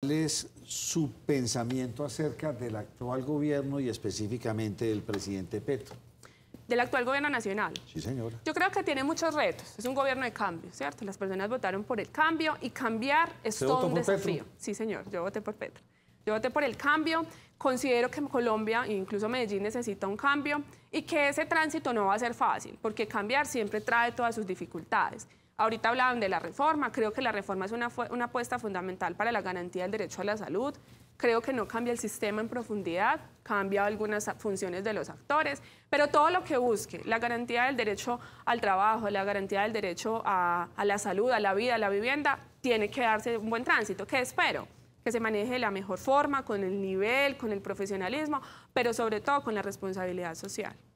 ¿Cuál es su pensamiento acerca del actual gobierno y específicamente del presidente Petro? Del actual gobierno nacional. Sí, señora. Yo creo que tiene muchos retos. Es un gobierno de cambio, ¿cierto? Las personas votaron por el cambio y cambiar es todo un desafío. Sí, señor, yo voté por Petro. Yo voté por el cambio. Considero que Colombia, incluso Medellín, necesita un cambio y que ese tránsito no va a ser fácil, porque cambiar siempre trae todas sus dificultades. Ahorita hablaban de la reforma, creo que la reforma es una, una apuesta fundamental para la garantía del derecho a la salud, creo que no cambia el sistema en profundidad, cambia algunas funciones de los actores, pero todo lo que busque, la garantía del derecho al trabajo, la garantía del derecho a, a la salud, a la vida, a la vivienda, tiene que darse un buen tránsito. que espero? Que se maneje de la mejor forma, con el nivel, con el profesionalismo, pero sobre todo con la responsabilidad social.